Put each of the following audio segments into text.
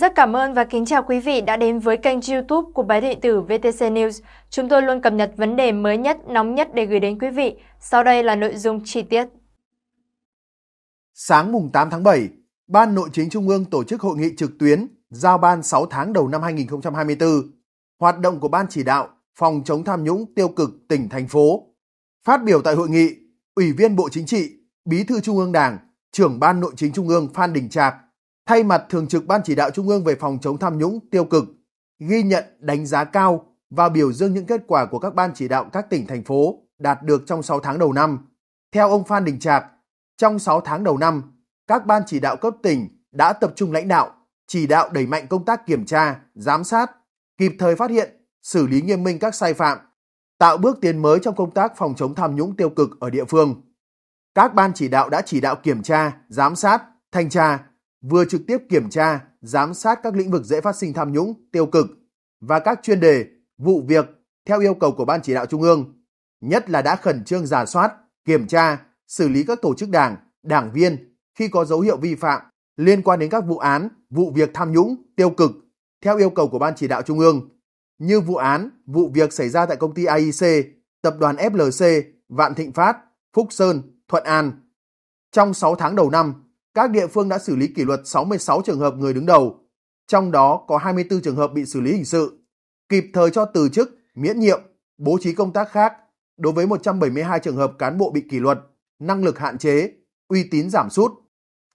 Rất cảm ơn và kính chào quý vị đã đến với kênh youtube của báo điện tử VTC News. Chúng tôi luôn cập nhật vấn đề mới nhất, nóng nhất để gửi đến quý vị. Sau đây là nội dung chi tiết. Sáng mùng 8 tháng 7, Ban Nội chính Trung ương tổ chức hội nghị trực tuyến giao ban 6 tháng đầu năm 2024. Hoạt động của Ban chỉ đạo phòng chống tham nhũng tiêu cực tỉnh thành phố. Phát biểu tại hội nghị, Ủy viên Bộ Chính trị, Bí thư Trung ương Đảng, trưởng Ban Nội chính Trung ương Phan Đình Trạc thay mặt Thường trực Ban Chỉ đạo Trung ương về phòng chống tham nhũng tiêu cực, ghi nhận đánh giá cao và biểu dương những kết quả của các ban chỉ đạo các tỉnh, thành phố đạt được trong 6 tháng đầu năm. Theo ông Phan Đình Trạc, trong 6 tháng đầu năm, các ban chỉ đạo cấp tỉnh đã tập trung lãnh đạo, chỉ đạo đẩy mạnh công tác kiểm tra, giám sát, kịp thời phát hiện, xử lý nghiêm minh các sai phạm, tạo bước tiến mới trong công tác phòng chống tham nhũng tiêu cực ở địa phương. Các ban chỉ đạo đã chỉ đạo kiểm tra, giám sát, thanh tra, vừa trực tiếp kiểm tra, giám sát các lĩnh vực dễ phát sinh tham nhũng, tiêu cực và các chuyên đề, vụ việc theo yêu cầu của Ban Chỉ đạo Trung ương, nhất là đã khẩn trương giả soát, kiểm tra, xử lý các tổ chức đảng, đảng viên khi có dấu hiệu vi phạm liên quan đến các vụ án, vụ việc tham nhũng, tiêu cực theo yêu cầu của Ban Chỉ đạo Trung ương, như vụ án, vụ việc xảy ra tại công ty AIC, tập đoàn FLC, Vạn Thịnh Phát, Phúc Sơn, Thuận An. Trong 6 tháng đầu năm, các địa phương đã xử lý kỷ luật 66 trường hợp người đứng đầu, trong đó có 24 trường hợp bị xử lý hình sự, kịp thời cho từ chức, miễn nhiệm, bố trí công tác khác đối với 172 trường hợp cán bộ bị kỷ luật, năng lực hạn chế, uy tín giảm sút.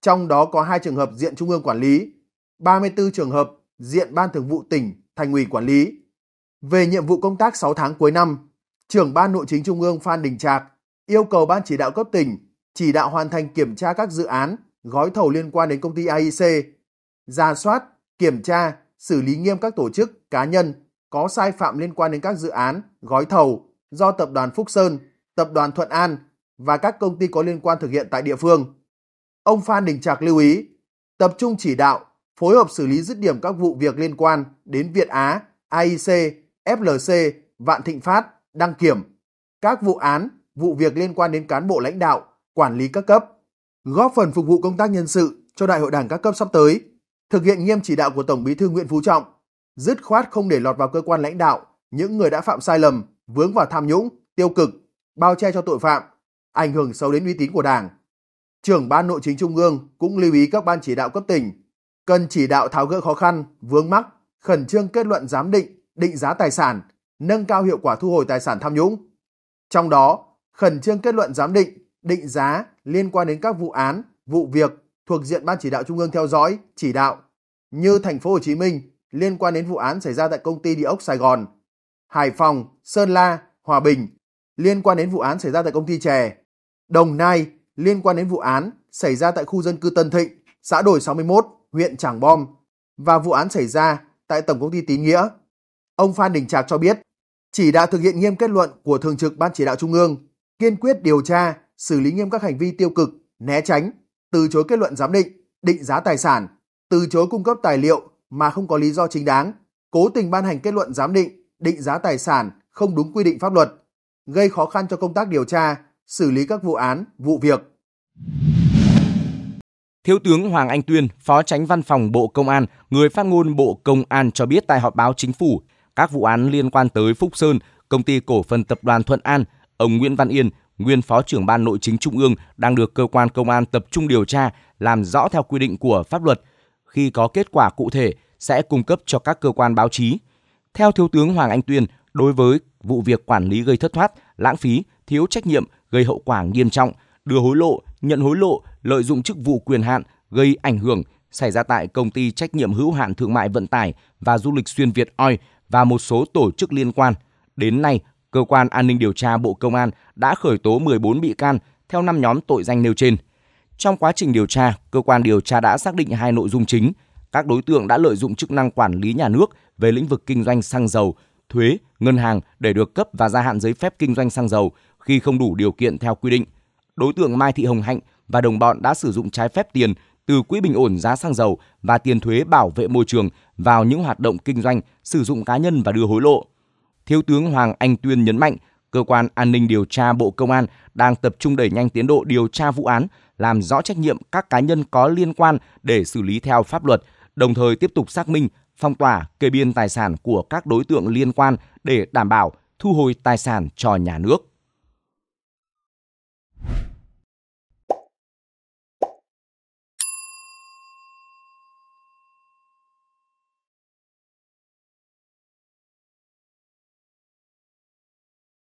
Trong đó có 2 trường hợp diện trung ương quản lý, 34 trường hợp diện ban thường vụ tỉnh, thành ủy quản lý. Về nhiệm vụ công tác 6 tháng cuối năm, trưởng ban nội chính trung ương Phan Đình Trạc yêu cầu ban chỉ đạo cấp tỉnh chỉ đạo hoàn thành kiểm tra các dự án gói thầu liên quan đến công ty AIC, ra soát, kiểm tra, xử lý nghiêm các tổ chức, cá nhân có sai phạm liên quan đến các dự án, gói thầu do Tập đoàn Phúc Sơn, Tập đoàn Thuận An và các công ty có liên quan thực hiện tại địa phương. Ông Phan Đình Trạc lưu ý, tập trung chỉ đạo, phối hợp xử lý dứt điểm các vụ việc liên quan đến Việt Á, AIC, FLC, Vạn Thịnh Phát, Đăng Kiểm, các vụ án, vụ việc liên quan đến cán bộ lãnh đạo, quản lý các cấp góp phần phục vụ công tác nhân sự cho đại hội đảng các cấp sắp tới, thực hiện nghiêm chỉ đạo của Tổng Bí thư Nguyễn Phú Trọng, dứt khoát không để lọt vào cơ quan lãnh đạo những người đã phạm sai lầm, vướng vào tham nhũng, tiêu cực, bao che cho tội phạm, ảnh hưởng xấu đến uy tín của Đảng. Trưởng Ban Nội chính Trung ương cũng lưu ý các ban chỉ đạo cấp tỉnh cần chỉ đạo tháo gỡ khó khăn, vướng mắc, khẩn trương kết luận giám định, định giá tài sản, nâng cao hiệu quả thu hồi tài sản tham nhũng. Trong đó, khẩn trương kết luận giám định, định giá liên quan đến các vụ án, vụ việc thuộc diện ban chỉ đạo trung ương theo dõi, chỉ đạo như thành phố Hồ Chí Minh liên quan đến vụ án xảy ra tại công ty địa ốc Sài Gòn, Hải Phòng, Sơn La, Hòa Bình liên quan đến vụ án xảy ra tại công ty chè, Đồng Nai liên quan đến vụ án xảy ra tại khu dân cư Tân Thịnh, xã Đồi 61, huyện Trảng Bom và vụ án xảy ra tại Tổng công ty Tín Nghĩa. Ông Phan Đình Trạc cho biết, chỉ đạo thực hiện nghiêm kết luận của Thường trực Ban Chỉ đạo Trung ương, kiên quyết điều tra, xử lý nghiêm các hành vi tiêu cực, né tránh, từ chối kết luận giám định, định giá tài sản, từ chối cung cấp tài liệu mà không có lý do chính đáng, cố tình ban hành kết luận giám định, định giá tài sản không đúng quy định pháp luật, gây khó khăn cho công tác điều tra, xử lý các vụ án, vụ việc. Thiếu tướng Hoàng Anh Tuyên, Phó Tránh Văn phòng Bộ Công an, người phát ngôn Bộ Công an cho biết tại họp báo chính phủ, các vụ án liên quan tới Phúc Sơn, công ty cổ phần tập đoàn Thuận An, ông Nguyễn Văn Yên, nguyên Phó trưởng Ban Nội chính Trung ương đang được cơ quan công an tập trung điều tra, làm rõ theo quy định của pháp luật. Khi có kết quả cụ thể sẽ cung cấp cho các cơ quan báo chí. Theo Thiếu tướng Hoàng Anh Tuyên, đối với vụ việc quản lý gây thất thoát, lãng phí, thiếu trách nhiệm gây hậu quả nghiêm trọng, đưa hối lộ, nhận hối lộ, lợi dụng chức vụ quyền hạn gây ảnh hưởng xảy ra tại công ty trách nhiệm hữu hạn thương mại vận tải và du lịch xuyên Việt Oi và một số tổ chức liên quan. Đến nay, Cơ quan An ninh điều tra Bộ Công an đã khởi tố 14 bị can theo 5 nhóm tội danh nêu trên. Trong quá trình điều tra, cơ quan điều tra đã xác định hai nội dung chính. Các đối tượng đã lợi dụng chức năng quản lý nhà nước về lĩnh vực kinh doanh xăng dầu, thuế, ngân hàng để được cấp và gia hạn giấy phép kinh doanh xăng dầu khi không đủ điều kiện theo quy định. Đối tượng Mai Thị Hồng Hạnh và đồng bọn đã sử dụng trái phép tiền từ quỹ bình ổn giá xăng dầu và tiền thuế bảo vệ môi trường vào những hoạt động kinh doanh, sử dụng cá nhân và đưa hối lộ. Thiếu tướng Hoàng Anh Tuyên nhấn mạnh, cơ quan an ninh điều tra Bộ Công an đang tập trung đẩy nhanh tiến độ điều tra vụ án, làm rõ trách nhiệm các cá nhân có liên quan để xử lý theo pháp luật, đồng thời tiếp tục xác minh, phong tỏa, kê biên tài sản của các đối tượng liên quan để đảm bảo thu hồi tài sản cho nhà nước.